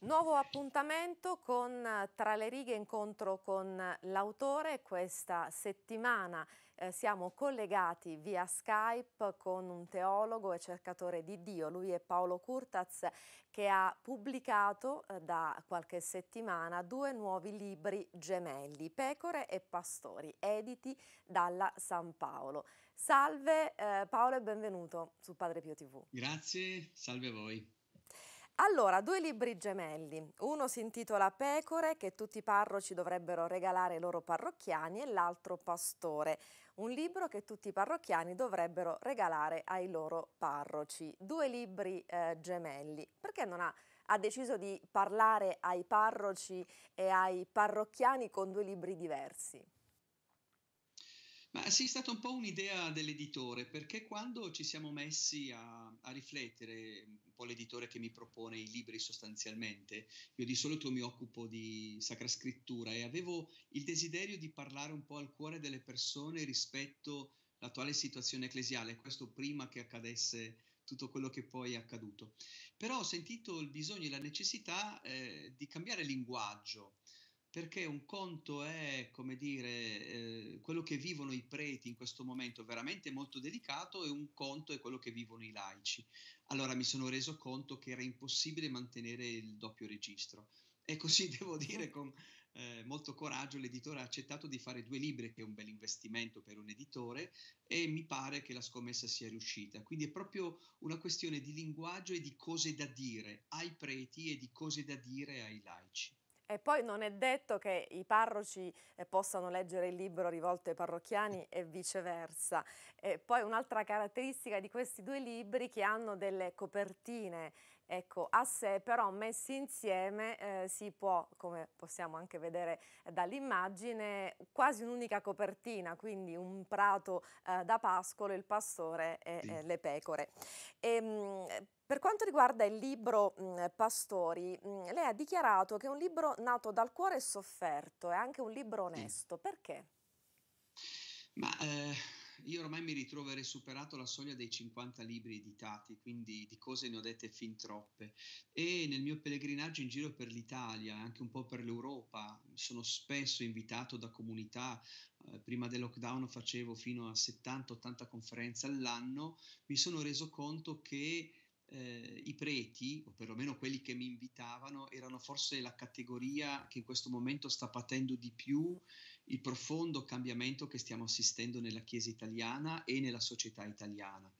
Nuovo appuntamento con eh, Tra le righe incontro con eh, l'autore. Questa settimana eh, siamo collegati via Skype con un teologo e cercatore di Dio. Lui è Paolo Curtaz che ha pubblicato eh, da qualche settimana due nuovi libri gemelli, Pecore e Pastori, editi dalla San Paolo. Salve eh, Paolo e benvenuto su Padre Pio TV. Grazie, salve a voi. Allora, due libri gemelli. Uno si intitola Pecore, che tutti i parroci dovrebbero regalare ai loro parrocchiani, e l'altro Pastore, un libro che tutti i parrocchiani dovrebbero regalare ai loro parroci. Due libri eh, gemelli. Perché non ha ha deciso di parlare ai parroci e ai parrocchiani con due libri diversi. Ma sì, è stata un po' un'idea dell'editore, perché quando ci siamo messi a, a, riflettere, un po' l'editore che mi propone i libri sostanzialmente, io di solito mi occupo di sacra scrittura e avevo il desiderio di parlare un po' al cuore delle persone rispetto all'attuale situazione ecclesiale, questo prima che accadesse tutto quello che poi è accaduto. Però ho sentito il bisogno e la necessità eh, di cambiare linguaggio perché un conto è, come dire, eh, quello che vivono i preti in questo momento veramente molto delicato e un conto è quello che vivono i laici. Allora mi sono reso conto che era impossibile mantenere il doppio registro. E così devo dire con eh, molto coraggio l'editore ha accettato di fare due libri, che è un bel investimento per un editore, e mi pare che la scommessa sia riuscita. Quindi è proprio una questione di linguaggio e di cose da dire ai preti e di cose da dire ai laici. E poi non è detto che i parroci eh, possano leggere il libro rivolto ai parrocchiani e viceversa. E poi un'altra caratteristica di questi due libri che hanno delle copertine Ecco, a sé però messi insieme eh, si può, come possiamo anche vedere dall'immagine, quasi un'unica copertina, quindi un prato eh, da pascolo, il pastore e, sì. e le pecore. E, ehm, mh, per quanto riguarda il libro mh, mm, Pastori, mh, mm, lei ha dichiarato che è un libro nato dal cuore sofferto, è anche un libro onesto. Perché? Ma eh io ormai mi ritroverei superato la soglia dei 50 libri editati, quindi di cose ne ho dette fin troppe. E nel mio pellegrinaggio in giro per l'Italia, anche un po' per l'Europa, sono spesso invitato da comunità. Eh, prima del lockdown facevo fino a 70-80 conferenze all'anno, mi sono reso conto che eh, i preti, o perlomeno quelli che mi invitavano, erano forse la categoria che in questo momento sta patendo di più il profondo cambiamento che stiamo assistendo nella Chiesa italiana e nella società italiana.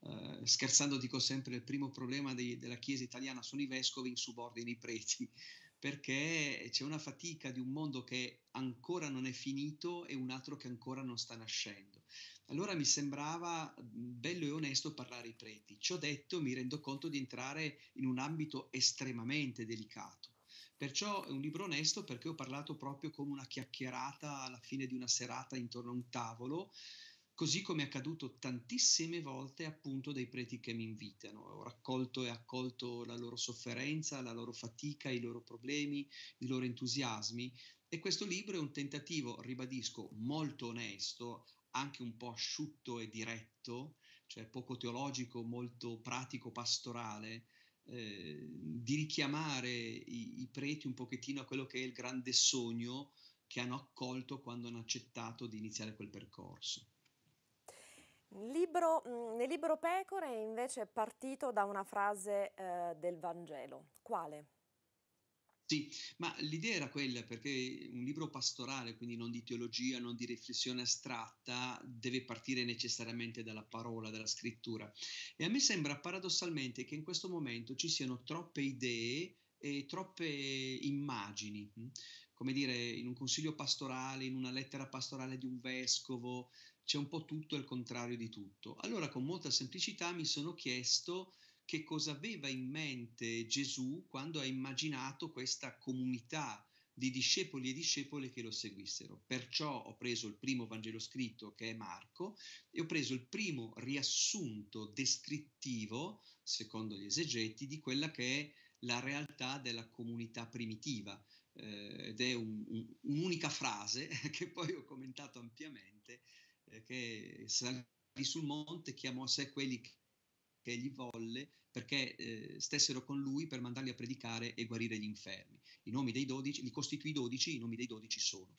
Uh, scherzando dico sempre il primo problema dei, della Chiesa italiana sono i vescovi in subordine ai preti, perché c'è una fatica di un mondo che ancora non è finito e un altro che ancora non sta nascendo. Allora mi sembrava bello e onesto parlare ai preti. Ciò detto mi rendo conto di entrare in un ambito estremamente delicato Perciò è un libro onesto perché ho parlato proprio come una chiacchierata alla fine di una serata intorno a un tavolo, così come è accaduto tantissime volte appunto dai preti che mi invitano. Ho raccolto e accolto la loro sofferenza, la loro fatica, i loro problemi, i loro entusiasmi e questo libro è un tentativo, ribadisco, molto onesto, anche un po' asciutto e diretto, cioè poco teologico, molto pratico, pastorale, Ehm, di richiamare i, i, preti un pochettino a quello che è il grande sogno che hanno accolto quando hanno accettato di iniziare quel percorso. Libro, nel libro Pecore invece è partito da una frase eh, del Vangelo. Quale? Sì, ma l'idea era quella perché un libro pastorale, quindi non di teologia, non di riflessione astratta, deve partire necessariamente dalla parola, dalla scrittura. E a me sembra paradossalmente che in questo momento ci siano troppe idee e troppe immagini, mm? come dire, in un consiglio pastorale, in una lettera pastorale di un vescovo, c'è un po' tutto il contrario di tutto. Allora con molta semplicità mi sono chiesto che cosa aveva in mente Gesù quando ha immaginato questa comunità di discepoli e discepole che lo seguissero. Perciò ho preso il primo Vangelo scritto che è Marco e ho preso il primo riassunto descrittivo, secondo gli esegeti, di quella che è la realtà della comunità primitiva eh, ed è un, un, un'unica frase che poi ho commentato ampiamente eh, che salì sul monte, chiamò a sé quelli che che gli volle perché eh, stessero con lui per mandarli a predicare e guarire gli infermi. I nomi dei dodici, li costituì dodici, i nomi dei dodici sono.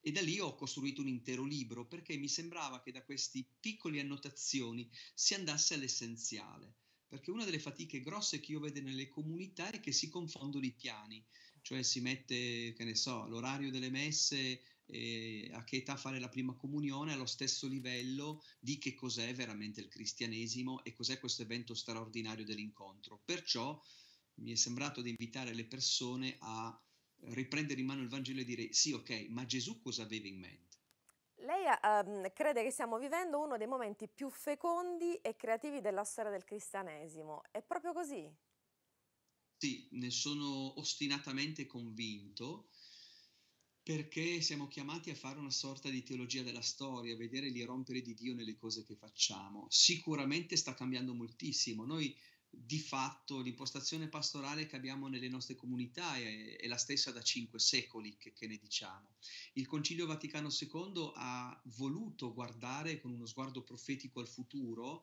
E da lì ho costruito un intero libro perché mi sembrava che da queste piccole annotazioni si andasse all'essenziale. Perché una delle fatiche grosse che io vedo nelle comunità è che si confondono i piani, cioè si mette, che ne so, l'orario delle messe eh, a che età fare la prima comunione allo stesso livello di che cos'è veramente il cristianesimo e cos'è questo evento straordinario dell'incontro. Perciò mi è sembrato di invitare le persone a riprendere in mano il Vangelo e dire sì, ok, ma Gesù cosa aveva in mente? Lei um, crede che stiamo vivendo uno dei momenti più fecondi e creativi della storia del cristianesimo. È proprio così? Sì, ne sono ostinatamente convinto perché siamo chiamati a fare una sorta di teologia della storia, a vedere l'irrompere di Dio nelle cose che facciamo. Sicuramente sta cambiando moltissimo. Noi di fatto l'impostazione pastorale che abbiamo nelle nostre comunità è, è la stessa da cinque secoli che, che, ne diciamo. Il Concilio Vaticano II ha voluto guardare con uno sguardo profetico al futuro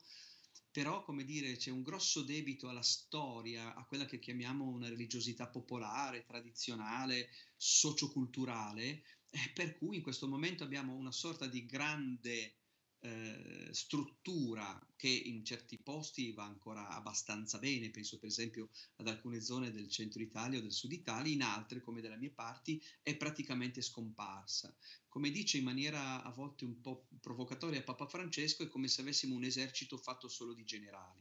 però come dire c'è un grosso debito alla storia, a quella che chiamiamo una religiosità popolare, tradizionale, socioculturale, eh, per cui in questo momento abbiamo una sorta di grande eh, struttura che in certi posti va ancora abbastanza bene, penso per esempio ad alcune zone del centro Italia o del sud Italia, in altre come della mia parte è praticamente scomparsa. Come dice in maniera a volte un po' provocatoria a Papa Francesco è come se avessimo un esercito fatto solo di generali.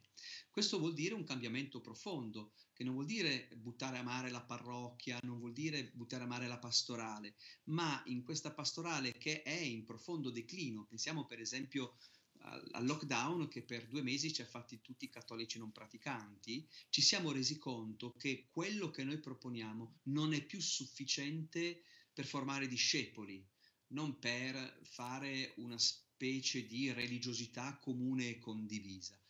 Questo vuol dire un cambiamento profondo, che non vuol dire buttare a mare la parrocchia, non vuol dire buttare a mare la pastorale, ma in questa pastorale che è in profondo declino, pensiamo per esempio al lockdown che per due mesi ci ha fatti tutti i cattolici non praticanti, ci siamo resi conto che quello che noi proponiamo non è più sufficiente per formare discepoli, non per fare una specie di religiosità comune e condivisa.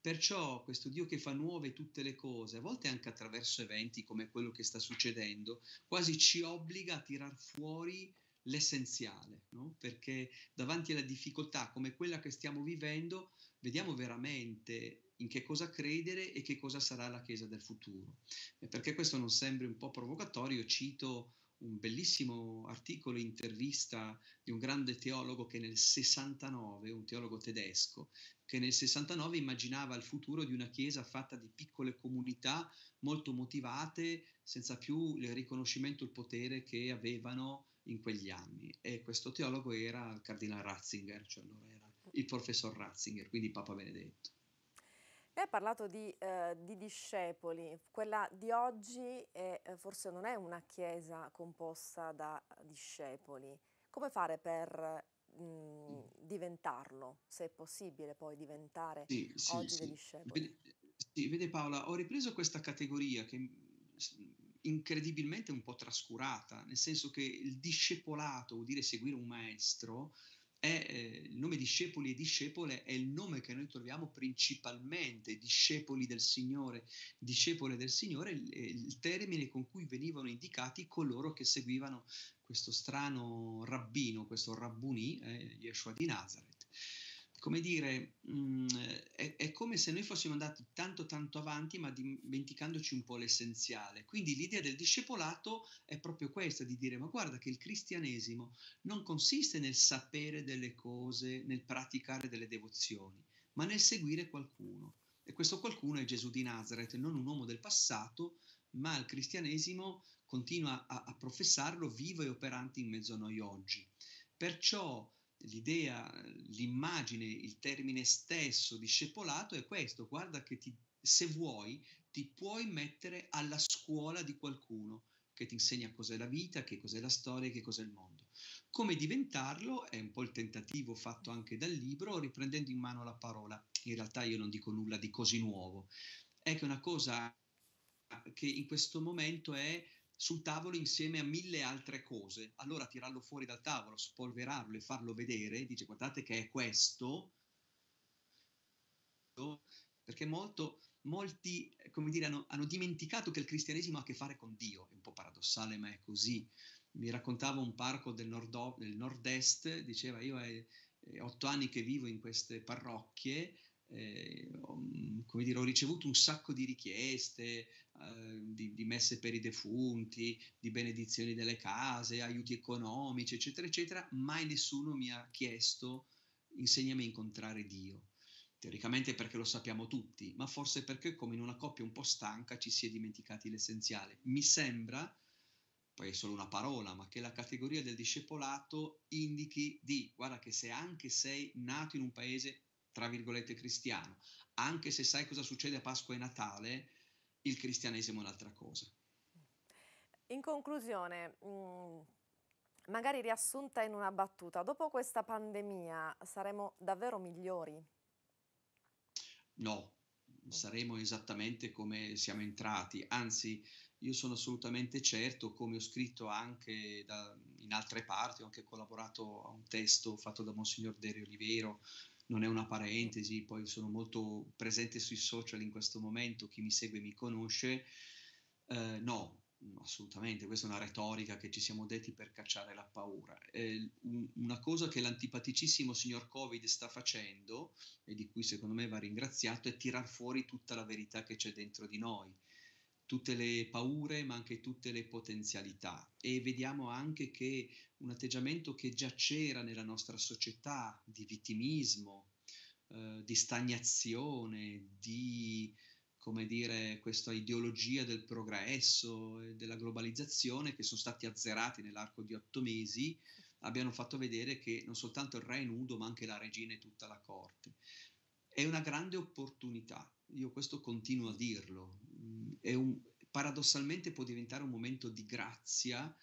Perciò questo Dio che fa nuove tutte le cose, a volte anche attraverso eventi come quello che sta succedendo, quasi ci obbliga a tirar fuori l'essenziale, no? perché davanti alla difficoltà come quella che stiamo vivendo, vediamo veramente in che cosa credere e che cosa sarà la Chiesa del futuro. E perché questo non sembri un po' provocatorio, cito un bellissimo articolo intervista di un grande teologo che nel 69, un teologo tedesco, che nel 69 immaginava il futuro di una chiesa fatta di piccole comunità molto motivate, senza più il riconoscimento e il potere che avevano in quegli anni. E questo teologo era il cardinale Ratzinger, cioè allora era il professor Ratzinger, quindi Papa Benedetto. Lei ha parlato di, eh, di, discepoli, quella di oggi è, eh, forse non è una chiesa composta da discepoli. Come fare per mh, mm, mm. diventarlo, se è possibile poi diventare sì, sì, oggi sì. dei discepoli? Vede, vede Paola, ho ripreso questa categoria che mm, incredibilmente un po' trascurata, nel senso che il discepolato vuol dire seguire un maestro, è, eh, il nome discepoli e discepole è il nome che noi troviamo principalmente, discepoli del Signore, discepole del Signore, il, eh, il termine con cui venivano indicati coloro che seguivano questo strano rabbino, questo rabbuni, eh, Yeshua di Nazareth come dire, mh, mm, è, è, come se noi fossimo andati tanto tanto avanti ma dimenticandoci un po' l'essenziale. Quindi l'idea del discepolato è proprio questa, di dire ma guarda che il cristianesimo non consiste nel sapere delle cose, nel praticare delle devozioni, ma nel seguire qualcuno. E questo qualcuno è Gesù di Nazareth, non un uomo del passato, ma il cristianesimo continua a, a professarlo vivo e operante in mezzo a noi oggi. Perciò l'idea, l'immagine, il termine stesso discepolato è questo, guarda che ti, se vuoi ti puoi mettere alla scuola di qualcuno che ti insegna cos'è la vita, che cos'è la storia, che cos'è il mondo. Come diventarlo è un po' il tentativo fatto anche dal libro, riprendendo in mano la parola. In realtà io non dico nulla di così nuovo. È che una cosa che in questo momento è sul tavolo insieme a mille altre cose. Allora tirarlo fuori dal tavolo, spolverarlo e farlo vedere, dice guardate che è questo, perché molto, molti come dire, hanno, hanno, dimenticato che il cristianesimo ha a che fare con Dio, è un po' paradossale ma è così. Mi raccontava un parco del, nord, del nord-est, diceva io ho otto anni che vivo in queste parrocchie eh, come dire, ho ricevuto un sacco di richieste eh, di, di, messe per i defunti, di benedizioni delle case, aiuti economici, eccetera, eccetera, mai nessuno mi ha chiesto insegnami a incontrare Dio. Teoricamente perché lo sappiamo tutti, ma forse perché come in una coppia un po' stanca ci si è dimenticati l'essenziale. Mi sembra, poi è solo una parola, ma che la categoria del discepolato indichi di, guarda che se anche sei nato in un paese tra virgolette cristiano, anche se sai cosa succede a Pasqua e Natale, il cristianesimo è un'altra cosa. In conclusione, mm, magari riassunta in una battuta, dopo questa pandemia saremo davvero migliori? No, saremo esattamente come siamo entrati, anzi io sono assolutamente certo, come ho scritto anche da, in altre parti, ho anche collaborato a un testo fatto da Monsignor Dere Olivero non è una parentesi, poi sono molto presente sui social in questo momento, chi mi segue mi conosce. Eh, no, assolutamente, questa è una retorica che ci siamo detti per cacciare la paura. Eh, una cosa che l'antipaticissimo signor Covid sta facendo e di cui secondo me va ringraziato è tirar fuori tutta la verità che c'è dentro di noi tutte le paure ma anche tutte le potenzialità e vediamo anche che un atteggiamento che già c'era nella nostra società di vittimismo, eh, di stagnazione, di come dire, questa ideologia del progresso e della globalizzazione che sono stati azzerati nell'arco di otto mesi, abbiano fatto vedere che non soltanto il re è nudo, ma anche la regina e tutta la corte. È una grande opportunità, io questo continuo a dirlo, un, paradossalmente può diventare un momento di grazia,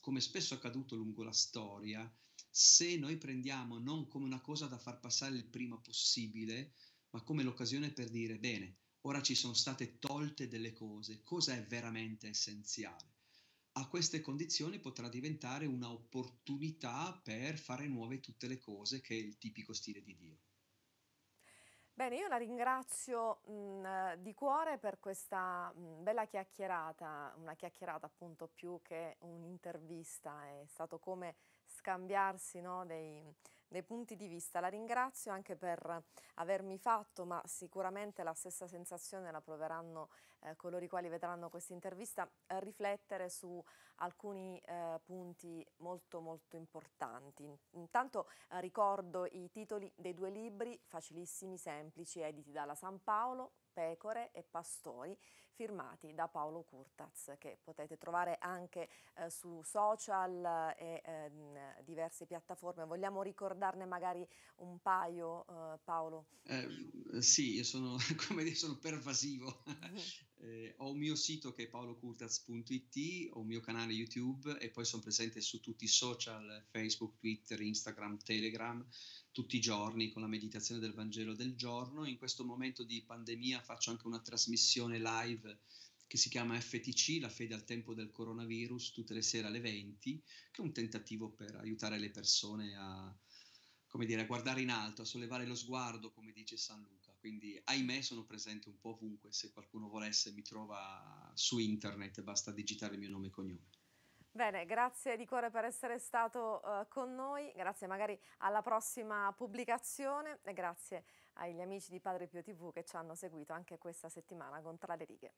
come spesso è accaduto lungo la storia, se noi prendiamo non come una cosa da far passare il prima possibile, ma come l'occasione per dire bene, ora ci sono state tolte delle cose, cosa è veramente essenziale? A queste condizioni potrà diventare un'opportunità per fare nuove tutte le cose che è il tipico stile di Dio. Bene, io la ringrazio mh, di cuore per questa mh, bella chiacchierata, una chiacchierata appunto più che un'intervista, è stato come scambiarsi no, dei dei punti di vista. La ringrazio anche per avermi fatto, ma sicuramente la stessa sensazione la proveranno eh, coloro i quali vedranno questa intervista, eh, riflettere su alcuni eh, punti molto molto importanti. Intanto eh, ricordo i titoli dei due libri, facilissimi, semplici, editi dalla San Paolo, pecore e pastori firmati da Paolo Curtaz che potete trovare anche eh, su social e ehm, diverse piattaforme. Vogliamo ricordarne magari un paio eh, Paolo? Eh, sì, sono, come dire, sono pervasivo. Mm-hmm. Eh, ho un mio sito che è paolocultaz.it, ho un mio canale YouTube e poi sono presente su tutti i social, Facebook, Twitter, Instagram, Telegram, tutti i giorni con la meditazione del Vangelo del giorno. In questo momento di pandemia faccio anche una trasmissione live che si chiama FTC, la fede al tempo del coronavirus, tutte le sere alle 20, che è un tentativo per aiutare le persone a, dire, a guardare in alto, a sollevare lo sguardo, come dice San Luca quindi ahimè sono presente un po' ovunque, se qualcuno volesse mi trova su internet, basta digitare il mio nome e cognome. Bene, grazie di cuore per essere stato uh, con noi, grazie magari alla prossima pubblicazione e grazie agli amici di Padre Pio TV che ci hanno seguito anche questa settimana con Tra le righe.